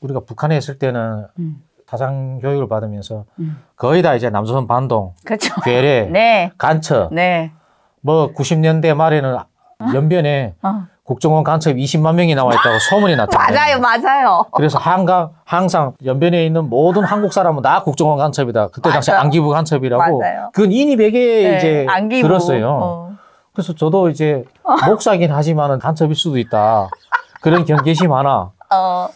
우리가 북한에 있을 때는 음. 타상 교육을 받으면서 음. 거의 다 이제 남조선 반동, 그렇죠. 괴뢰, 네. 간첩, 네. 뭐 90년대 말에는 연변에 어? 국정원 간첩 20만 명이 나와 있다고 소문이 났다. 맞아요, 맞아요. 그래서 한강 항상 연변에 있는 모든 한국 사람은 다 국정원 간첩이다. 그때 당시 안기부 간첩이라고. 맞아요. 그건 인이백에 네, 이제 안기부. 들었어요. 어. 그래서 저도 이제 목사긴 하지만은 간첩일 수도 있다. 그런 경계심 하나. 어.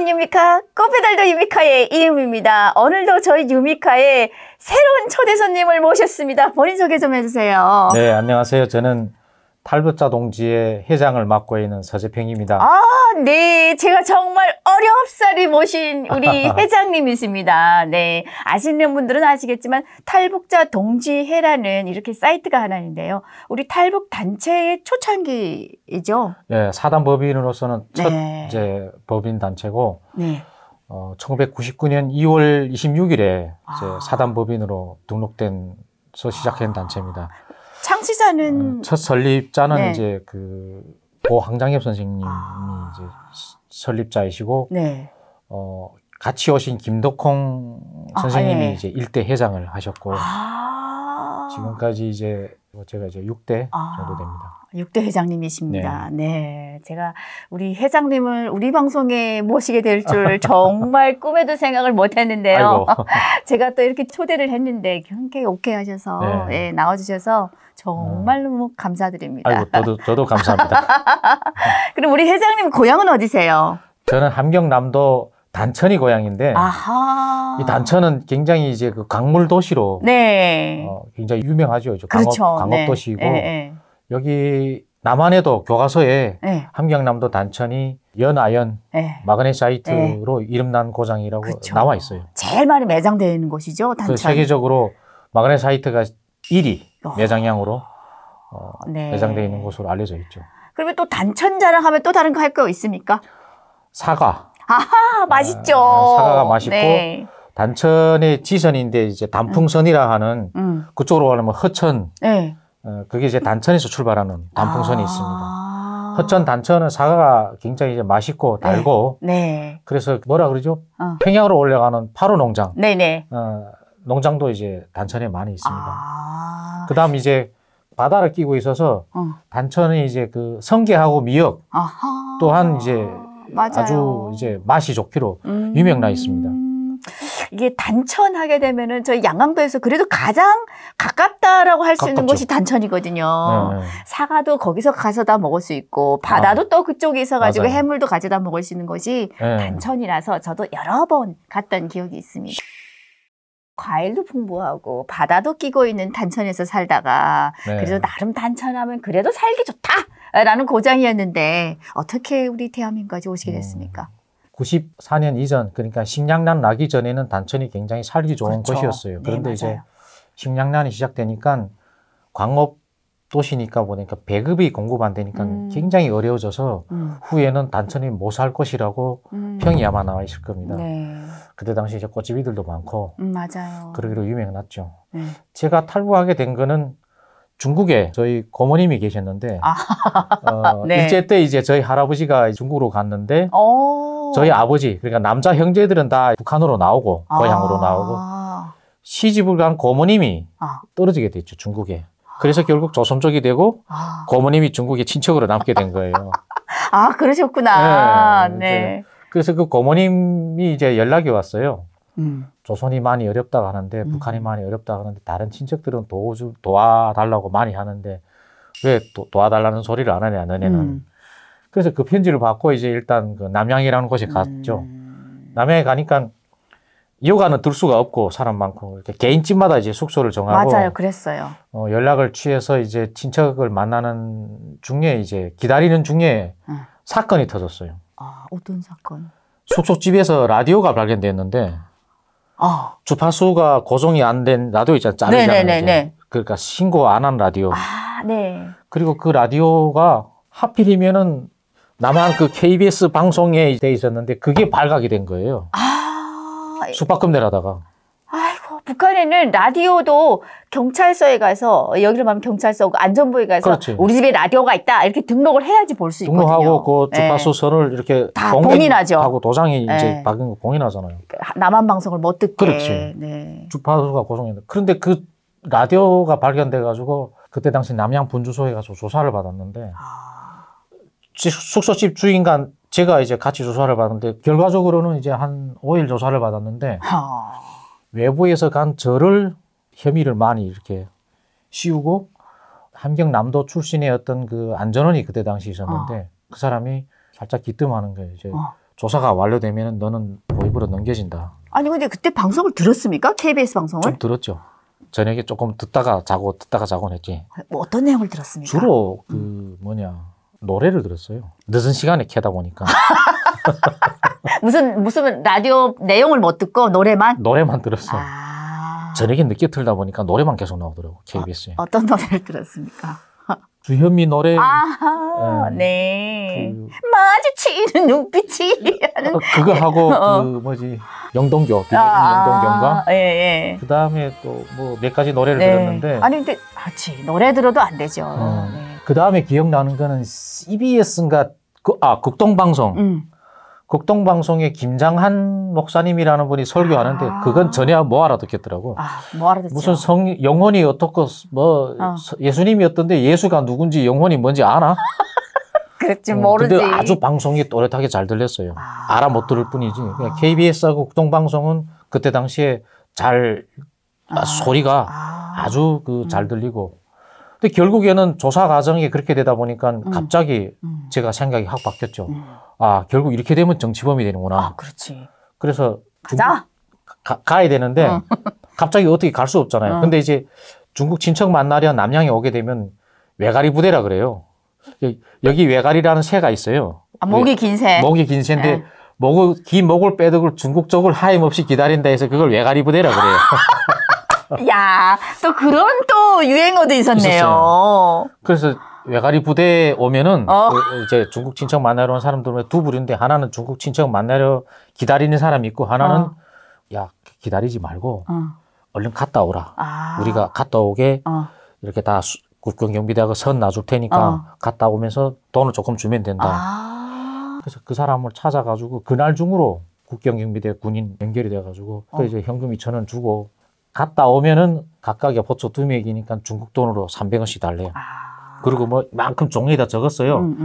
나는 유미카, 꽃배달도 유미카의 이음입니다. 오늘도 저희 유미카의 새로운 초대 손님을 모셨습니다. 본인 소개 좀 해주세요. 네, 안녕하세요. 저는 탈북자 동지의 회장을 맡고 있는 서재평입니다. 아 네, 제가 정말 어렵사리 모신 우리 회장님이십니다. 네, 아시는 분들은 아시겠지만 탈북자 동지회라는 이렇게 사이트가 하나 인데요. 우리 탈북 단체의 초창기이죠. 네, 사단 법인으로서는 첫 네. 이제 법인 단체고 네. 어, 1999년 2월 26일에 아. 사단 법인으로 등록된서 시작한 아. 단체입니다. 창시자는 어, 첫 설립자는 네. 이제 그고 황장엽 선생님이 아. 이제 설립자이시고 네. 어, 같이 오신 김덕홍 아, 선생님이 예. 이제 일대 회장을 하셨고 아. 지금까지 이제 뭐 제가 이제 6대 아. 정도 됩니다. 6대 회장님이십니다. 네. 네. 제가 우리 회장님을 우리 방송에 모시게 될 줄 정말 꿈에도 생각을 못했는데요. 제가 또 이렇게 초대를 했는데 함께 오케이 하셔서 네. 예, 나와주셔서 정말 음. 너무 감사드립니다. 아이고, 저도 저도 감사합니다. 그럼 우리 회장님 고향은 어디세요? 저는 함경남도 단천이 고향인데 아하. 이 단천은 굉장히 이제 그 강물 도시로 네. 어, 굉장히 유명하죠. 그렇죠. 강업 네. 도시고 네. 예, 예. 여기 남한에도 교과서에 네. 함경남도 단천이 연아연 네. 예. 마그네사이트로 예. 이름난 고장이라고 그쵸. 나와 있어요. 제일 많이 매장되어 있는 곳이죠, 단천. 그 세계적으로 마그네사이트가 1위 매장량으로 어, 네. 매장되어 있는 곳으로 알려져 있죠. 그러면 또 단천 자랑하면 또 다른 거 할 거 있습니까? 사과. 아하, 아, 맛있죠. 어, 사과가 맛있고 네. 단천의 지선인데 이제 단풍선이라 하는 음. 그쪽으로 가면 허천. 네. 어, 그게 이제 단천에서 출발하는 단풍선이 아~ 있습니다. 허천 단천은 사과가 굉장히 이제 맛있고 네. 달고 네. 네. 그래서 뭐라 그러죠? 어. 평양으로 올라가는 파로 농장. 네네. 네. 어, 농장도 이제 단천에 많이 있습니다. 아~ 그다음 이제 바다를 끼고 있어서 어. 단천이 이제 그 성게하고 미역 아하. 또한 이제 맞아요. 아주 이제 맛이 좋기로 음... 유명나 있습니다. 음. 이게 단천하게 되면은 저희 양강도에서 그래도 가장 가깝다라고 할 수 있는 곳이 단천이거든요. 네, 네. 사과도 거기서 가서 다 먹을 수 있고 바다도 아. 또 그쪽에 있어가지고 맞아요. 해물도 가져다 먹을 수 있는 곳이 네. 단천이라서 저도 여러 번 갔던 기억이 있습니다. 과일도 풍부하고 바다도 끼고 있는 단천에서 살다가 네. 그래도 나름 단천하면 그래도 살기 좋다라는 고장이었는데 어떻게 우리 태한민까지 오시게 음. 됐습니까? 음. 94년 이전 그러니까 식량난 나기 전에는 단천이 굉장히 살기 좋은 그렇죠. 곳이었어요. 네, 그런데 네, 이제 식량난이 시작되니까 광업 도시니까 보니까 배급이 공급 안 되니까 음. 굉장히 어려워져서 음. 후에는 단천이 못 살 것이라고 음. 평이 아마 나와 있을 겁니다. 네. 그때 당시 이제 꽃집이들도 많고 음, 맞아요. 그러기로 유명났죠. 네. 제가 탈북하게 된 거는 중국에 저희 고모님이 계셨는데 아. 어, 네. 일제 때 이제 저희 할아버지가 중국으로 갔는데 오. 어. 저희 아버지 그러니까 남자 형제들은 다 북한으로 나오고 고향으로 아. 나오고 시집을 간 고모님이 아. 떨어지게 됐죠 중국에. 그래서 결국 조선족이 되고 아. 고모님이 중국의 친척으로 남게 된 거예요. 아 그러셨구나. 네. 네. 그래서 그 고모님이 이제 연락이 왔어요. 음. 조선이 많이 어렵다고 하는데 음. 북한이 많이 어렵다고 하는데 다른 친척들은 도와달라고 많이 하는데 왜 도, 와달라는 소리를 안 하냐 너네는 음. 그래서 그 편지를 받고 이제 일단 그 남양이라는 곳에 음. 갔죠. 음. 남양에 가니까 여가는 들 수가 없고 사람 많고 이렇게 개인집마다 이제 숙소를 정하고 맞아요, 그랬어요. 어, 연락을 취해서 이제 친척을 만나는 중에 이제 기다리는 중에 음. 사건이 터졌어요. 아 어떤 사건? 숙소집에서 라디오가 발견됐는데 어. 주파수가 고정이 안 된 라디오 있잖아요. 네네네. 네, 네, 네. 그러니까 신고 안 한 라디오. 아, 네. 그리고 그 라디오가 하필이면은 남한 그 KBS 방송에 돼 있었는데 그게 발각이 된 거예요. 아. 숙박금내라다가. 아이고, 북한에는 라디오도 경찰서에 가서 여기로 가면 경찰서 안전부에 가서 그렇지. 우리 집에 라디오가 있다 이렇게 등록을 해야지 볼 수 있거든요. 등록하고 그 예. 주파수 네. 선을 이렇게 다 공인하죠. 하고 도장이 이제 예. 박은 거 공인하잖아요. 남한 방송을 못 듣게. 그렇지. 네. 주파수가 고정인데 그런데 그 라디오가 발견돼 가지고 그때 당시 남양 분주소에 가서 조사를 받았는데. 아. 숙소집 주인간 제가 이제 같이 조사를 받는데 았 결과적으로는 이제 한 5일 조사를 받았는데 외부에서 간 저를 혐의를 많이 이렇게 씌우고 함경남도 출신의 어떤 그 안전원이 그때 당시 있었는데 아... 그 사람이 살짝 기뜸하는 거예요. 이제 아... 조사가 완료되면 너는 보입으로 넘겨진다. 아니 근데 그때 방송을 들었습니까? KBS 방송을? 좀 들었죠. 저녁에 조금 듣다가 자고 듣다가 자곤 했지. 뭐 어떤 내용을 들었습니까? 주로 그 뭐냐 노래를 들었어요. 늦은 시간에 캐다 보니까. 무슨 무슨 라디오 내용을 못 듣고 노래만 노래만 들었어요. 아... 저녁에 늦게 틀다 보니까 노래만 계속 나오더라고 KBS에. 어, 떤 노래를 들었습니까? 주현미 노래. 아하, 음, 네. 그... 마주치는 눈빛이. 어, 그거 하고 어. 그 뭐지 영동교 아, 영동교인가. 예, 예. 그 다음에 또 뭐 몇 가지 노래를 네. 들었는데. 아니 근데 아치 노래 들어도 안 되죠. 음. 네. 그 다음에 기억나는 거는 CBS인가 그, 아 국동방송 음. 국동방송에 김장한 목사님이라는 분이 설교하는데 아. 그건 전혀 뭐 알아듣겠더라고. 아, 뭐 알아듣죠. 무슨 성 영혼이 어떻고 뭐 어. 예수님이 어떤데 예수가 누군지 영혼이 뭔지 아나? 그랬지 어, 모르지. 근데 아주 방송이 또렷하게 잘 들렸어요. 아. 알아 못 들을 뿐이지. 그냥 KBS하고 국동방송은 그때 당시에 잘 아. 아. 소리가 아. 아주 그 잘 들리고 근데 결국에는 조사 과정이 그렇게 되다 보니까 음. 갑자기 음. 제가 생각이 확 바뀌었죠. 음. 아, 결국 이렇게 되면 정치범이 되는구나. 아, 그렇지. 그래서 가자. 가, 가야 되는데 어. 갑자기 어떻게 갈 수 없잖아요. 어. 근데 이제 중국 친척 만나려 남양에 오게 되면 외가리 부대라 그래요. 여기, 여 외가리라는 새가 있어요. 아, 목이 예. 긴 새. 목이 긴 새인데 네. 목을 긴 목을 빼득을 중국 쪽을 하염없이 기다린다 해서 그걸 외가리 부대라 그래요. 야, 또 그런 또 유행어도 있었네요. 있었어요. 그래서 외가리 부대에 오면은 어. 그 이제 중국 친척 만나러 온 사람들 두 부류인데 하나는 중국 친척 만나러 기다리는 사람이 있고 하나는 어. 야 기다리지 말고 어. 얼른 갔다 오라. 아. 우리가 갔다 오게 어. 이렇게 다 국경 경비대하고 선 놔줄 테니까 어. 갔다 오면서 돈을 조금 주면 된다. 아. 그래서 그 사람을 찾아가지고 그날 중으로 국경 경비대 군인 연결이 돼가지고 그 이제 현금 2천 원 주고 갔다 오면은 각각의 포초두 명이니까 중국 돈으로 300원씩 달래요. 아... 그리고 뭐 만큼 종이에다 적었어요. 음,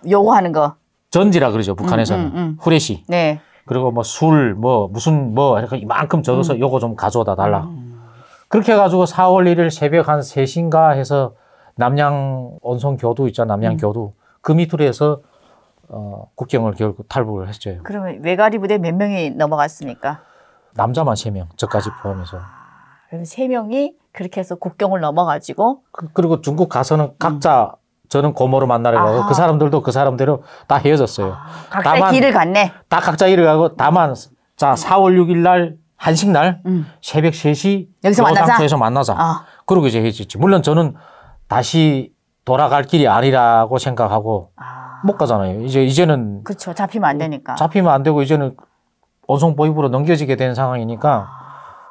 음. 요구하는 거. 전지라 그러죠 북한에서는 음, 음, 음. 후레시. 네. 그리고 뭐 술, 뭐 무슨 뭐 이렇게 이만큼 적어서 음. 요거 좀 가져다 달라. 그렇게 해가지고 4월 1일 새벽 한 3시인가 해서 남양 온성 교도 있잖아 남양 교도 그 밑으로 해서 어, 국경을 결국 탈북을 했죠. 그러면 외가리 부대 몇 명이 넘어갔습니까? 남자만 3명 저까지 포함해서. 아. 그래서 세 명이 그렇게 해서 국경을 넘어가지고 그, 리고 중국 가서는 각자 음. 저는 고모로 만나려고 하고 그 사람들도 그 사람대로 다 헤어졌어요. 아, 각자 다만, 길을 갔네. 다 각자 길을 가고 다만 자 4월 음. 6일 날 한식 날 음. 새벽 3시 여기서 만나자. 만나자. 아. 그러고 이제 헤어졌지. 물론 저는 다시 돌아갈 길이 아니라고 생각하고 아. 못 가잖아요. 이제 이제는 그렇죠. 잡히면 안 되니까. 잡히면 안 되고 이제는 원성 보입으로 넘겨지게 된 상황이니까. 아.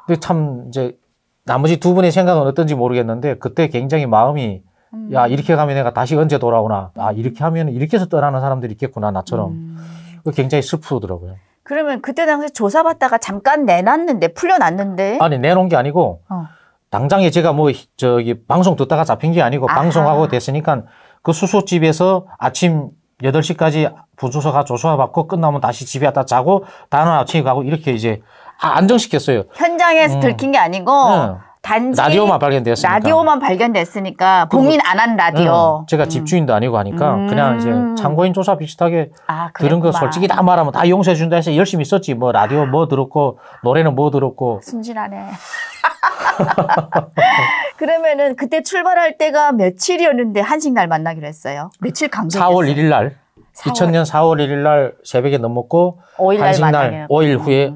근데 참 이제 나머지 두 분의 생각은 어떤지 모르겠는데 그때 굉장히 마음이 음. 야 이렇게 가면 내가 다시 언제 돌아오나 아 이렇게 하면 이렇게 해서 떠나는 사람들이 있겠구나 나처럼 음. 굉장히 슬프더라고요. 그러면 그때 당시 조사받다가 잠깐 내놨는데 풀려났는데 아니 내놓은 게 아니고 어. 당장에 제가 뭐 저기 방송 듣다가 잡힌 게 아니고 아하. 방송하고 됐으니까 그 수소집에서 아침 여덟 시까지 부조사가 조사받고 끝나면 다시 집에 왔다 자고 다음 아침에 가고 이렇게 이제 아, 안정시켰어요. 현장에서 음. 들킨 게 아니고 네. 단지 라디오만 발견됐으니까 라디오만 발견됐으니까 봉인 안 한 라디오. 음. 제가 집주인도 아니고 하니까 음. 그냥 이제 참고인 조사 비슷하게 아, 들은 거 솔직히 다 말하면 다 용서해 준다 해서 열심히 썼지 뭐 라디오 아. 뭐 들었고 노래는 뭐 들었고 순진하네. 그러면은 그때 출발할 때가 며칠이었는데 한식 날 만나기로 했어요. 며칠 강조 4월 1일 날. 4월. 2000년 4월 1일 날 새벽에 넘었고 한식 날 5일 후에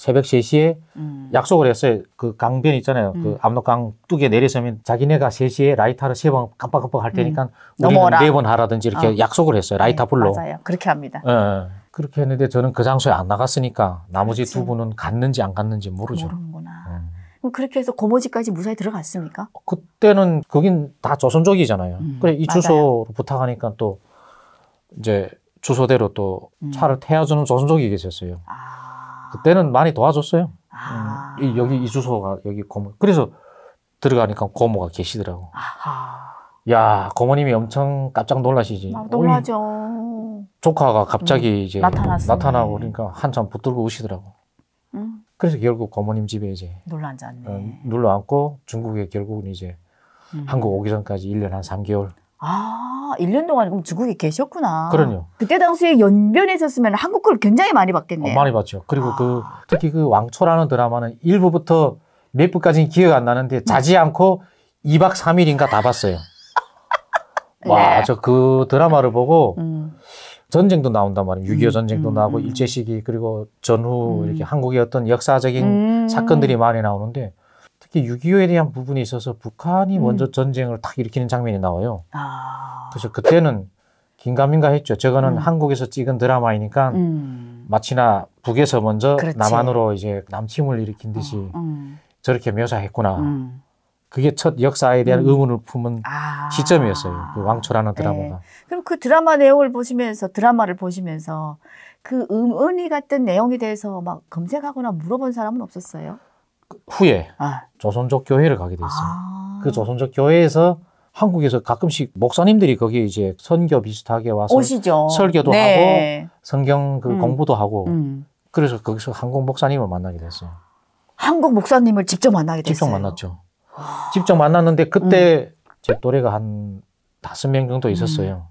새벽 3시에 음. 약속을 했어요. 그 강변 있잖아요. 그 음. 그 압록강 뚝에 내려서면 자기네가 3시에 라이터를 3번 깜빡깜빡 할 음. 테니까 음. 우리는 네번 하라든지 이렇게 어. 약속을 했어요. 네, 라이터 불로. 맞아요. 그렇게 합니다. 예, 예, 그렇게 했는데 저는 그 장소에 안 나갔으니까 나머지 그렇두 분은 갔는지 안 갔는지 모르죠. 모르는구나. 음. 그럼 그렇게 해서 고모지까지 무사히 들어갔습니까? 그때는 거긴 다 조선족이잖아요. 음, 그래 이 주소로 부탁하니까 또 이제 주소대로 또 차를 태워주는 조선족이 계셨어요. 아. 그때는 많이 도와줬어요. 아. 음, 여기 이 주소가 여기 고모. 그래서 들어가니까 고모가 계시더라고. 아하. 야 고모님이 엄청 깜짝 놀라시지. 아, 놀라죠. 조카가 갑자기 음, 이제 나타났습니 나타나고 음. 그러니까 한참 붙들고 오시더라고. 음. 그래서 결국 고모님 집에 이제 눌러 앉았네. 어, 눌러 앉고 중국에 결국은 이제 음. 한국 오기 전까지 1년 한 3개월 아, 1년 동안 그럼 중국에 계셨구나. 그럼요. 그때 당시에 연변에 있었으면 한국 을 굉장히 많이 봤겠네요. 어, 많이 봤죠. 그리고 그 아. 그 특히 그 왕초라는 드라마는 1부부터 몇 부까지는 기억 안 나는데 네. 자지 않고 2박 3일인가 다 봤어요. 네. 와, 저 그 드라마를 보고 음. 전쟁도 나온단 말이에요. 6.25 음, 전쟁도 음, 나오고 음. 일제 시기 그리고 전후 음. 이렇게 한국의 어떤 역사적인 음. 사건들이 많이 나오는데 특히 6.25에 대한 부분에 있어서 북한이 음. 먼저 전쟁을 탁 일으키는 장면이 나와요. 아. 그래서 그때는 긴가민가 했죠. 저거는 음. 한국에서 찍은 드라마이니까 음. 마치나 북에서 먼저 그렇지. 남한으로 이제 남침을 일으킨 듯이 어, 음. 저렇게 묘사했구나. 음. 그게 첫 역사에 대한 음. 의문을 품은 아. 시점이었어요. 그 왕초라는 네. 드라마가. 네. 그럼 그 드라마 내용을 보시면서 드라마를 보시면서 그 의문이 같은 내용에 대해서 막 검색하거나 물어본 사람은 없었어요? 후에 아. 조선족 교회를 가게 됐어요. 아. 그 조선족 교회에서 한국에서 가끔씩 목사님들이 거기 이제 선교 비슷하게 와서 오시죠. 설교도 네. 하고 성경 그 음. 공부도 하고 음. 그래서 거기서 한국 목사님을 만나게 됐어요. 한국 목사님을 직접 만나게 됐어요. 직접 만났죠. 직접 만났는데 그때 음. 제 또래가 한 다섯 명 정도 음. 있었어요.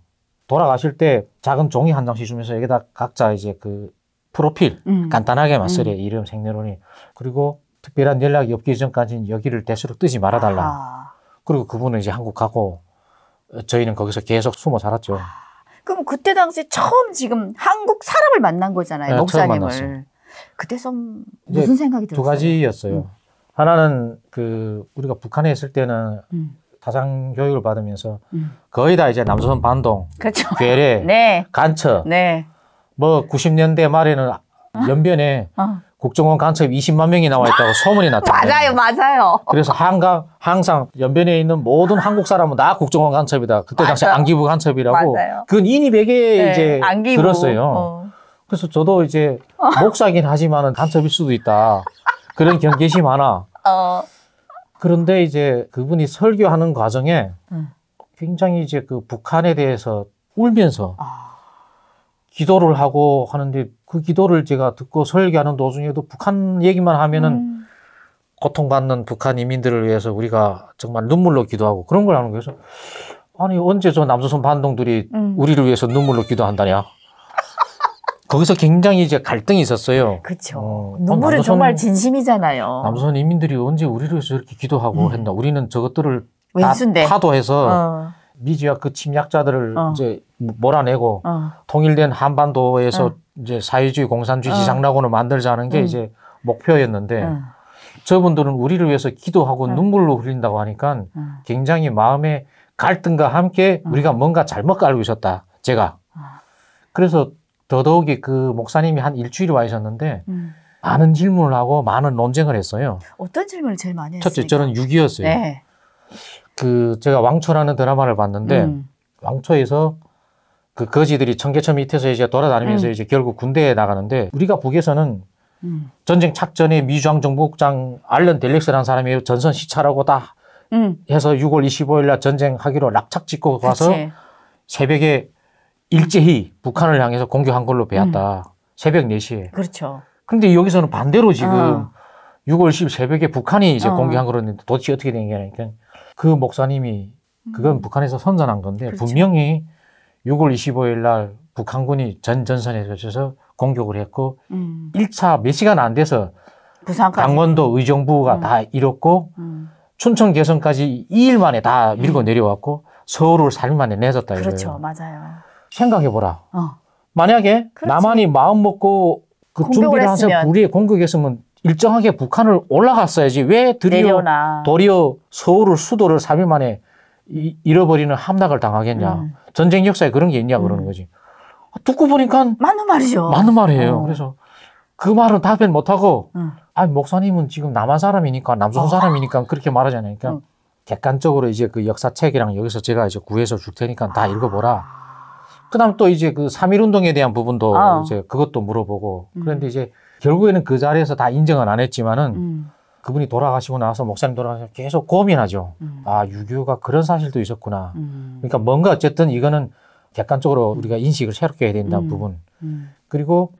돌아가실 때 작은 종이 한 장씩 주면서 여기다 각자 이제 그 프로필 음. 간단하게 맞서래 음. 이름 생년월일 그리고 특별한 연락이 없기 전까지는 여기를 대수로 뜨지 말아달라. 아. 그리고 그분은 이제 한국 가고 저희는 거기서 계속 숨어 살았죠. 아. 그럼 그때 당시 처음 지금 한국 사람을 만난 거잖아요, 네, 목사님을. 그때 좀 무슨 생각이 들었어요? 두 가지였어요. 음. 하나는 그 우리가 북한에 있을 때는 음. 타상 교육을 받으면서 음. 거의 다 이제 남조선 반동, 그렇죠. 괴뢰, 네. 간첩, 네. 뭐 90년대 말에는 어? 연변에 어. 국정원 간첩 20만 명이 나와 있다고 소문이 났다. 맞아요, 맞아요. 그래서 한강, 항상 연변에 있는 모든 한국 사람은 다 국정원 간첩이다. 그때 당시 안기부 간첩이라고. 맞아요. 그건 인이백에 네, 이제 안기부. 들었어요. 어. 그래서 저도 이제 어. 목사긴 하지만은 간첩일 수도 있다. 그런 경계심 하나. 어. 그런데 이제 그분이 설교하는 과정에 음. 굉장히 이제 그 북한에 대해서 울면서 아. 기도를 하고 하는데 그 기도를 제가 듣고 설계하는 도중에도 북한 얘기만 하면은 음. 고통받는 북한 이민들을 위해서 우리가 정말 눈물로 기도하고 그런 걸 하는 거예요. 아니 언제 저 남조선 반동들이 음. 우리를 위해서 눈물로 기도한다냐? 거기서 굉장히 이제 갈등이 있었어요. 그렇죠. 어, 눈물은 남조선, 정말 진심이잖아요. 남조선 이민들이 언제 우리를 위해서 이렇게 기도하고 음. 했나? 우리는 저것들을 다 타도해서 어. 미지와 그 침략자들을 어. 이제 몰아내고 어. 통일된 한반도에서 어. 이제 사회주의 공산주의 어. 지상낙원을 만들자는 게 음. 이제 목표였는데 어. 저분들은 우리를 위해서 기도하고 어. 눈물로 흘린다고 하니까 굉장히 마음의 갈등과 함께 우리가 뭔가 잘못 알고 있었다 제가 그래서 더더욱이 그 목사님이 한 일주일 와 있었는데 음. 많은 질문을 하고 많은 논쟁을 했어요. 어떤 질문을 제일 많이 했어요? 첫째 저는 6이었어요. 네. 그 제가 왕초라는 드라마를 봤는데 음. 왕초에서 그 거지들이 청계천 밑에서 이제 돌아다니면서 음. 이제 결국 군대에 나가는데 우리가 북에서는 음. 전쟁 착전에 미주항 정보국장 알런 델렉스라는 사람이 전선 시찰하고 다 음. 해서 6월 25일 날 전쟁하기로 낙착 짓고 가서 그치. 새벽에 일제히 북한을 향해서 공격한 걸로 배웠다. 음. 새벽 4시에. 그렇죠. 근데 여기서는 반대로 지금 어. 6월 10일 새벽에 북한이 이제 어. 공격한 걸로 라는데 도대체 어떻게 된 게냐니까 그 목사님이 그건 음. 북한에서 선전한 건데 그렇죠. 분명히 6월 25일 날 북한군이 전 전선에 걸쳐서 공격을 했고 음. 1차 몇 시간 안 돼서 부산까지. 강원도 음. 의정부가 음. 다 잃었고 음. 춘천 개성까지 2일 만에 다 음. 밀고 내려왔고 서울을 3일 만에 내줬다 이거예요. 그렇죠. 맞아요. 생각해 보라. 어. 만약에 그렇지. 남한이 마음 먹고 그 준비를 해서 우리의 공격했으면 일정하게 북한을 올라갔어야지 왜 드디어 도리어 서울을 수도를 3일 만에 잃어버리는 함락을 당하겠냐. 음. 전쟁 역사에 그런 게 있냐 그러는 음. 거지. 듣고 보니까 맞는 말이죠. 맞는 말이에요. 어. 그래서 그 말은 답변 못 하고 음. 아 목사님은 지금 남한 사람이니까 남성 어. 사람이니까 그렇게 말하지않요 그러니까 객관적으로 이제 그 역사책이랑 여기서 제가 이제 구해서 줄 테니까 다 아. 읽어보라. 그다음 또 이제 그 삼일 운동에 대한 부분도 아. 이제 그것도 물어보고 음. 그런데 이제 결국에는 그 자리에서 다 인정은 안 했지만은 음. 그분이 돌아가시고 나서 목사님 돌아가서 계속 고민하죠. 음. 아 유교가 그런 사실도 있었구나. 음. 그러니까 뭔가 어쨌든 이거는 객관적으로 우리가 인식을 새롭게 해야 된다는 음. 부분. 음. 그리고